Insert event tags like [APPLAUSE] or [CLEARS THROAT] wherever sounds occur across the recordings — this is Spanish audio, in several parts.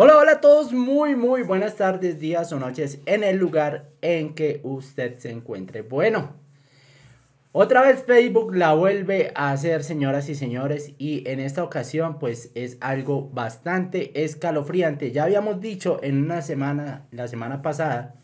Hola, hola a todos, muy, muy buenas tardes, días o noches en el lugar en que usted se encuentre. Bueno, otra vez Facebook la vuelve a hacer, señoras y señores, y en esta ocasión pues es algo bastante escalofriante. Ya habíamos dicho en una semana, la semana pasada,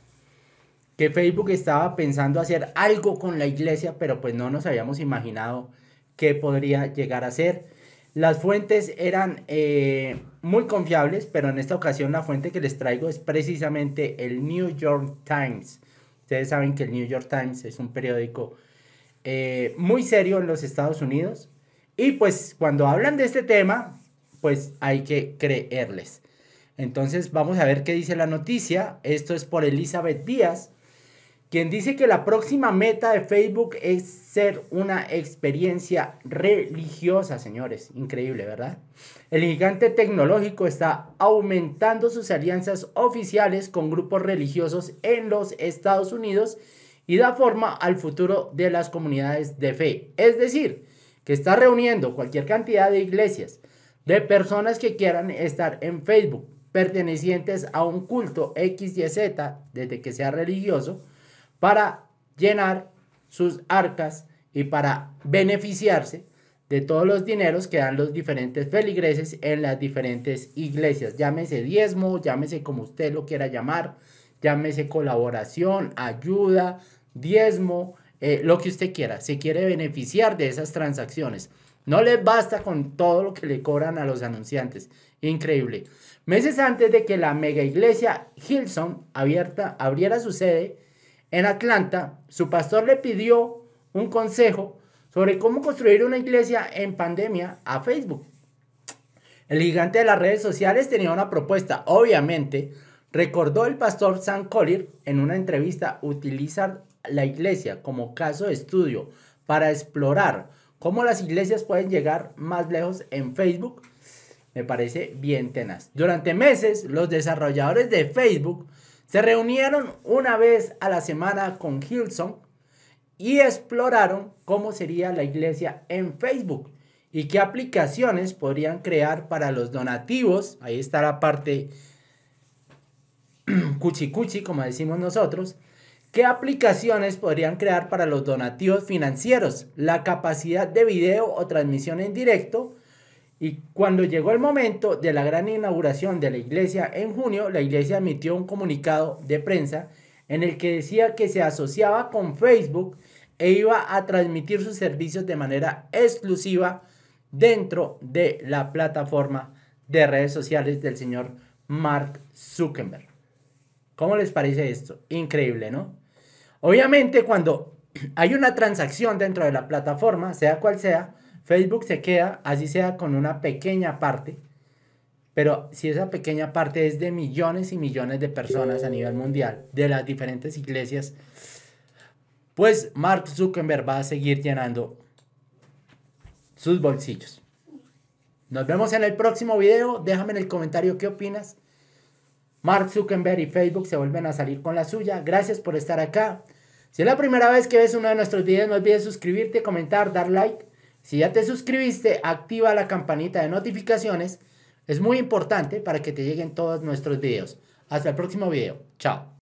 que Facebook estaba pensando hacer algo con la iglesia, pero pues no nos habíamos imaginado qué podría llegar a ser. Las fuentes eran eh, muy confiables, pero en esta ocasión la fuente que les traigo es precisamente el New York Times. Ustedes saben que el New York Times es un periódico eh, muy serio en los Estados Unidos. Y pues cuando hablan de este tema, pues hay que creerles. Entonces vamos a ver qué dice la noticia. Esto es por Elizabeth Díaz quien dice que la próxima meta de Facebook es ser una experiencia religiosa, señores. Increíble, ¿verdad? El gigante tecnológico está aumentando sus alianzas oficiales con grupos religiosos en los Estados Unidos y da forma al futuro de las comunidades de fe. Es decir, que está reuniendo cualquier cantidad de iglesias, de personas que quieran estar en Facebook, pertenecientes a un culto X, Y, Z, desde que sea religioso, para llenar sus arcas y para beneficiarse de todos los dineros que dan los diferentes feligreses en las diferentes iglesias. Llámese diezmo, llámese como usted lo quiera llamar, llámese colaboración, ayuda, diezmo, eh, lo que usted quiera. Se quiere beneficiar de esas transacciones. No les basta con todo lo que le cobran a los anunciantes. Increíble. Meses antes de que la mega iglesia Hilson abierta, abriera su sede en Atlanta, su pastor le pidió un consejo sobre cómo construir una iglesia en pandemia a Facebook. El gigante de las redes sociales tenía una propuesta, obviamente, recordó el pastor Sam Collier en una entrevista, utilizar la iglesia como caso de estudio para explorar cómo las iglesias pueden llegar más lejos en Facebook. Me parece bien tenaz. Durante meses, los desarrolladores de Facebook se reunieron una vez a la semana con Hilson y exploraron cómo sería la iglesia en Facebook y qué aplicaciones podrían crear para los donativos. Ahí está la parte [CLEARS THROAT] cuchi cuchi, como decimos nosotros. ¿Qué aplicaciones podrían crear para los donativos financieros? La capacidad de video o transmisión en directo y cuando llegó el momento de la gran inauguración de la iglesia en junio, la iglesia emitió un comunicado de prensa en el que decía que se asociaba con Facebook e iba a transmitir sus servicios de manera exclusiva dentro de la plataforma de redes sociales del señor Mark Zuckerberg. ¿Cómo les parece esto? Increíble, ¿no? Obviamente cuando hay una transacción dentro de la plataforma, sea cual sea, Facebook se queda, así sea con una pequeña parte, pero si esa pequeña parte es de millones y millones de personas a nivel mundial, de las diferentes iglesias, pues Mark Zuckerberg va a seguir llenando sus bolsillos. Nos vemos en el próximo video. Déjame en el comentario qué opinas. Mark Zuckerberg y Facebook se vuelven a salir con la suya. Gracias por estar acá. Si es la primera vez que ves uno de nuestros videos, no olvides suscribirte, comentar, dar like. Si ya te suscribiste, activa la campanita de notificaciones. Es muy importante para que te lleguen todos nuestros videos. Hasta el próximo video. Chao.